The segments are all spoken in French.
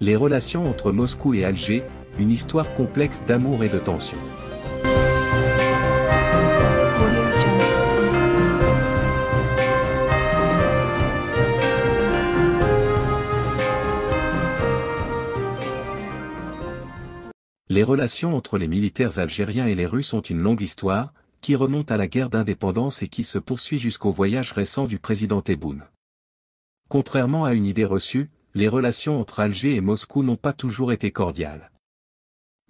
Les relations entre Moscou et Alger, une histoire complexe d'amour et de tension. Les relations entre les militaires algériens et les Russes ont une longue histoire, qui remonte à la guerre d'indépendance et qui se poursuit jusqu'au voyage récent du président Tebboune. Contrairement à une idée reçue, les relations entre Alger et Moscou n'ont pas toujours été cordiales.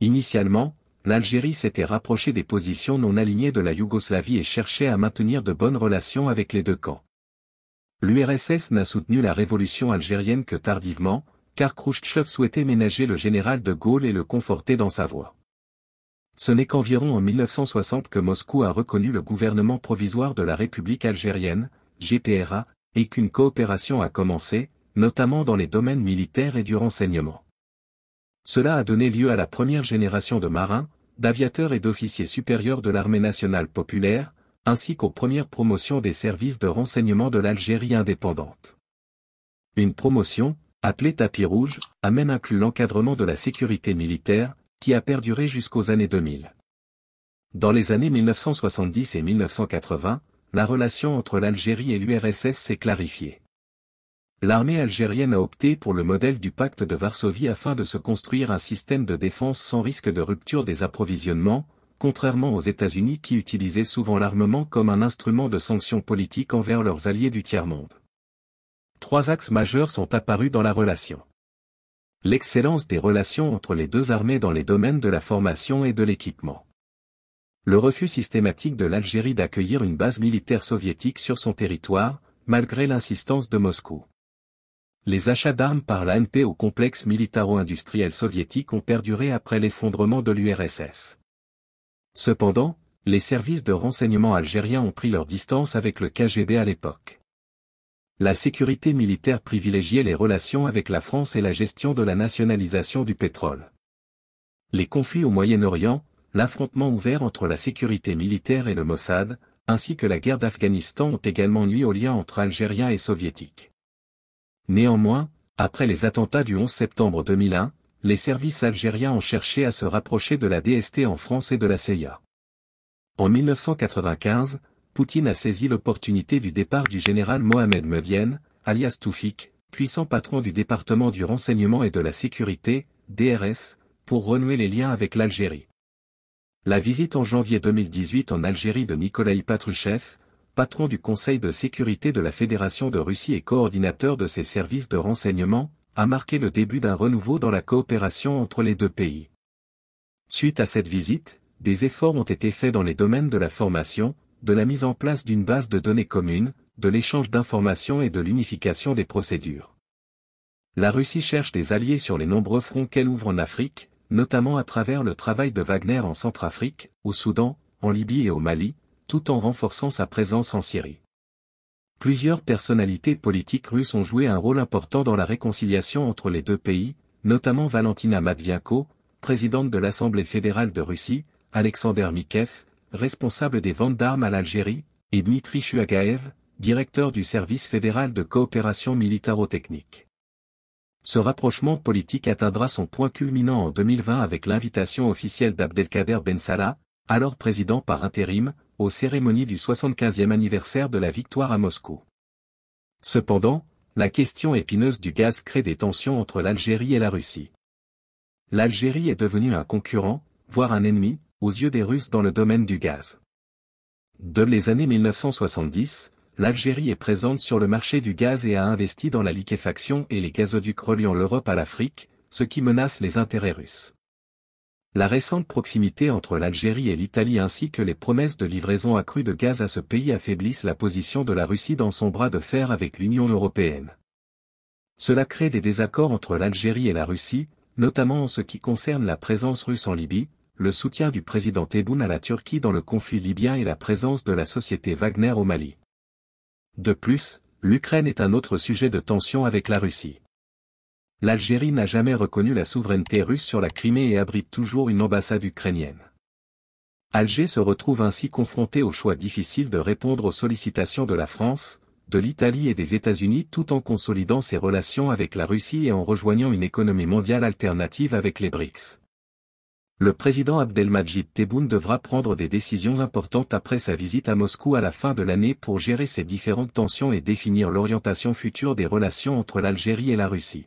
Initialement, l'Algérie s'était rapprochée des positions non alignées de la Yougoslavie et cherchait à maintenir de bonnes relations avec les deux camps. L'URSS n'a soutenu la révolution algérienne que tardivement, car Khrouchtchev souhaitait ménager le général de Gaulle et le conforter dans sa voie. Ce n'est qu'environ en 1960 que Moscou a reconnu le gouvernement provisoire de la République algérienne, GPRA, et qu'une coopération a commencé, notamment dans les domaines militaires et du renseignement. Cela a donné lieu à la première génération de marins, d'aviateurs et d'officiers supérieurs de l'armée nationale populaire, ainsi qu'aux premières promotions des services de renseignement de l'Algérie indépendante. Une promotion, appelée tapis rouge, a même inclus l'encadrement de la sécurité militaire, qui a perduré jusqu'aux années 2000. Dans les années 1970 et 1980, la relation entre l'Algérie et l'URSS s'est clarifiée. L'armée algérienne a opté pour le modèle du pacte de Varsovie afin de se construire un système de défense sans risque de rupture des approvisionnements, contrairement aux États-Unis qui utilisaient souvent l'armement comme un instrument de sanction politique envers leurs alliés du tiers-monde. Trois axes majeurs sont apparus dans la relation. L'excellence des relations entre les deux armées dans les domaines de la formation et de l'équipement. Le refus systématique de l'Algérie d'accueillir une base militaire soviétique sur son territoire, malgré l'insistance de Moscou. Les achats d'armes par l'ANP au complexe militaro-industriel soviétique ont perduré après l'effondrement de l'URSS. Cependant, les services de renseignement algériens ont pris leur distance avec le KGB à l'époque. La sécurité militaire privilégiait les relations avec la France et la gestion de la nationalisation du pétrole. Les conflits au Moyen-Orient, l'affrontement ouvert entre la sécurité militaire et le Mossad, ainsi que la guerre d'Afghanistan ont également nuit aux liens entre Algériens et Soviétiques. Néanmoins, après les attentats du 11 septembre 2001, les services algériens ont cherché à se rapprocher de la DST en France et de la CIA. En 1995, Poutine a saisi l'opportunité du départ du général Mohamed Medienne, alias Toufik, puissant patron du département du renseignement et de la sécurité, DRS, pour renouer les liens avec l'Algérie. La visite en janvier 2018 en Algérie de Nikolaï Patruchev, patron du Conseil de sécurité de la Fédération de Russie et coordinateur de ses services de renseignement, a marqué le début d'un renouveau dans la coopération entre les deux pays. Suite à cette visite, des efforts ont été faits dans les domaines de la formation, de la mise en place d'une base de données commune, de l'échange d'informations et de l'unification des procédures. La Russie cherche des alliés sur les nombreux fronts qu'elle ouvre en Afrique, notamment à travers le travail de Wagner en Centrafrique, au Soudan, en Libye et au Mali, tout en renforçant sa présence en Syrie. Plusieurs personnalités politiques russes ont joué un rôle important dans la réconciliation entre les deux pays, notamment Valentina Matvienko, présidente de l'Assemblée fédérale de Russie, Alexander Mikhev, responsable des ventes d'armes à l'Algérie, et Dmitri Chuagaev, directeur du service fédéral de coopération militaro-technique. Ce rapprochement politique atteindra son point culminant en 2020 avec l'invitation officielle d'Abdelkader Ben Salah, alors président par intérim, aux cérémonies du 75e anniversaire de la victoire à Moscou. Cependant, la question épineuse du gaz crée des tensions entre l'Algérie et la Russie. L'Algérie est devenue un concurrent, voire un ennemi, aux yeux des Russes dans le domaine du gaz. De les années 1970, l'Algérie est présente sur le marché du gaz et a investi dans la liquéfaction et les gazoducs reliant l'Europe à l'Afrique, ce qui menace les intérêts russes la récente proximité entre l'Algérie et l'Italie ainsi que les promesses de livraison accrue de gaz à ce pays affaiblissent la position de la Russie dans son bras de fer avec l'Union européenne. Cela crée des désaccords entre l'Algérie et la Russie, notamment en ce qui concerne la présence russe en Libye, le soutien du président Tebboune à la Turquie dans le conflit libyen et la présence de la société Wagner au Mali. De plus, l'Ukraine est un autre sujet de tension avec la Russie l'Algérie n'a jamais reconnu la souveraineté russe sur la Crimée et abrite toujours une ambassade ukrainienne. Alger se retrouve ainsi confronté au choix difficile de répondre aux sollicitations de la France, de l'Italie et des États-Unis tout en consolidant ses relations avec la Russie et en rejoignant une économie mondiale alternative avec les BRICS. Le président Abdelmajid Tebboune devra prendre des décisions importantes après sa visite à Moscou à la fin de l'année pour gérer ces différentes tensions et définir l'orientation future des relations entre l'Algérie et la Russie.